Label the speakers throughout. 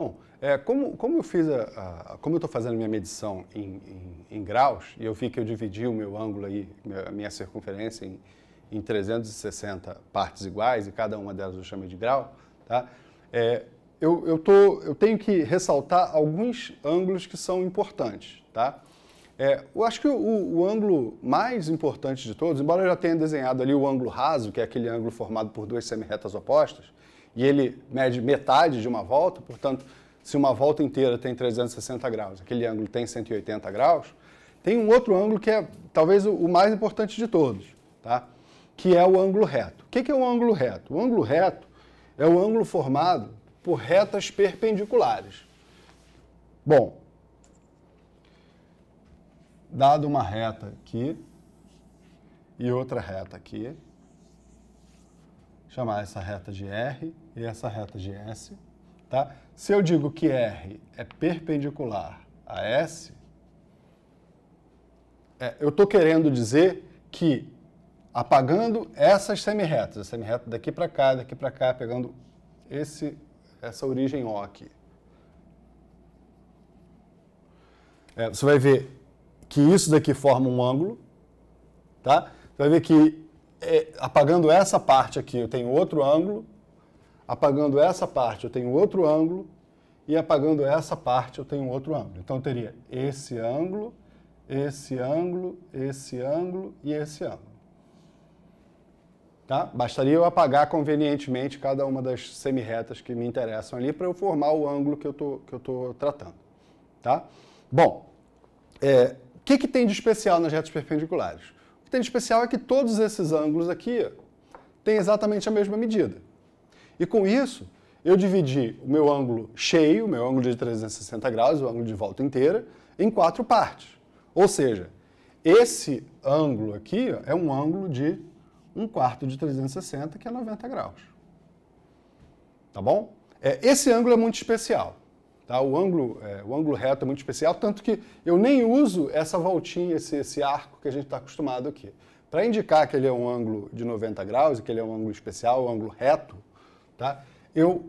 Speaker 1: Bom, é, como, como eu fiz a, a como eu estou fazendo minha medição em, em, em, graus e eu vi que eu dividi o meu ângulo aí, a minha circunferência em, em 360 partes iguais e cada uma delas eu chamei de grau, tá? É, eu, eu, tô, eu tenho que ressaltar alguns ângulos que são importantes, tá? É, eu acho que o, o, ângulo mais importante de todos, embora eu já tenha desenhado ali o ângulo raso, que é aquele ângulo formado por duas semirretas opostas, e ele mede metade de uma volta, portanto, se uma volta inteira tem 360 graus, aquele ângulo tem 180 graus, tem um outro ângulo que é talvez o mais importante de todos, tá? que é o ângulo reto. O que é o ângulo reto? O ângulo reto é o ângulo formado por retas perpendiculares. Bom, dado uma reta aqui e outra reta aqui, chamar essa reta de R e essa reta de S. Tá? Se eu digo que R é perpendicular a S, é, eu estou querendo dizer que apagando essas semirretas, a semirreta daqui para cá, daqui para cá, pegando esse, essa origem O aqui. É, você vai ver que isso daqui forma um ângulo, tá? Você vai ver que é, apagando essa parte aqui, eu tenho outro ângulo, apagando essa parte, eu tenho outro ângulo, e apagando essa parte, eu tenho outro ângulo. Então, eu teria esse ângulo, esse ângulo, esse ângulo e esse ângulo. Tá? Bastaria eu apagar convenientemente cada uma das semirretas que me interessam ali para eu formar o ângulo que eu tô, que eu tô tratando. Tá? Bom, é, o é, que, que tem de especial nas retas perpendiculares? que tem de especial é que todos esses ângulos aqui ó, têm exatamente a mesma medida. E com isso, eu dividi o meu ângulo cheio, o meu ângulo de 360 graus, o ângulo de volta inteira, em quatro partes. Ou seja, esse ângulo aqui ó, é um ângulo de 1 quarto de 360, que é 90 graus. Tá bom? É, esse ângulo é muito especial. Tá? O, ângulo, é, o ângulo reto é muito especial, tanto que eu nem uso essa voltinha, esse, esse arco que a gente está acostumado aqui. Para indicar que ele é um ângulo de 90 graus, que ele é um ângulo especial, um ângulo reto, tá? eu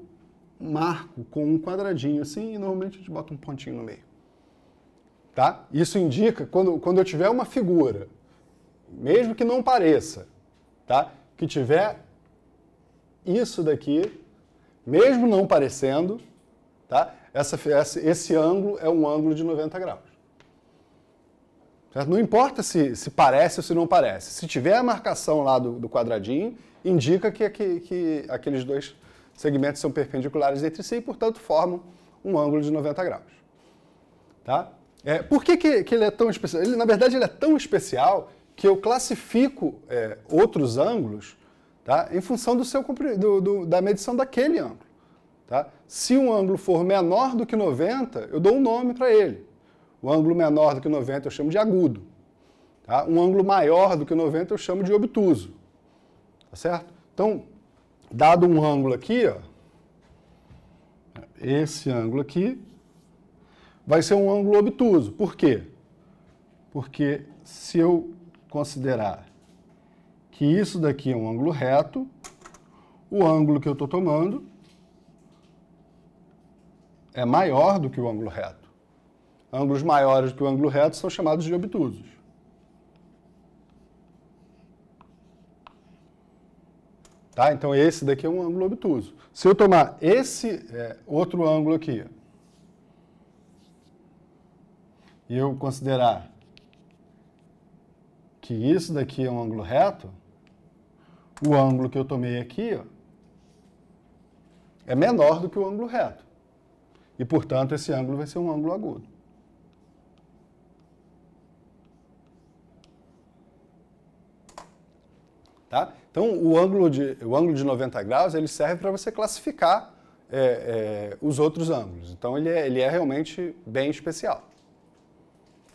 Speaker 1: marco com um quadradinho assim e normalmente a gente bota um pontinho no meio. Tá? Isso indica, quando, quando eu tiver uma figura, mesmo que não pareça, tá? que tiver isso daqui, mesmo não parecendo, Tá? Essa, esse ângulo é um ângulo de 90 graus. Certo? Não importa se, se parece ou se não parece. Se tiver a marcação lá do, do quadradinho, indica que, que, que, aqueles dois segmentos são perpendiculares entre si e, portanto, formam um ângulo de 90 graus. Tá? É, por que, que, que, ele é tão especial? Ele, na verdade, ele é tão especial que eu classifico é, outros ângulos tá, em função do seu, do, do, da medição daquele ângulo. Tá? Se um ângulo for menor do que 90, eu dou um nome para ele. O ângulo menor do que 90 eu chamo de agudo. Tá? Um ângulo maior do que 90 eu chamo de obtuso. Tá certo? Então, dado um ângulo aqui, ó, esse ângulo aqui, vai ser um ângulo obtuso. Por quê? Porque se eu considerar que isso daqui é um ângulo reto, o ângulo que eu estou tomando é maior do que o ângulo reto. Ângulos maiores do que o ângulo reto são chamados de obtusos. Tá? Então esse daqui é um ângulo obtuso. Se eu tomar esse é, outro ângulo aqui e eu considerar que isso daqui é um ângulo reto, o ângulo que eu tomei aqui ó, é menor do que o ângulo reto. E, portanto, esse ângulo vai ser um ângulo agudo. Tá? Então, o ângulo, de, o ângulo de 90 graus ele serve para você classificar é, é, os outros ângulos. Então, ele é, ele é realmente bem especial.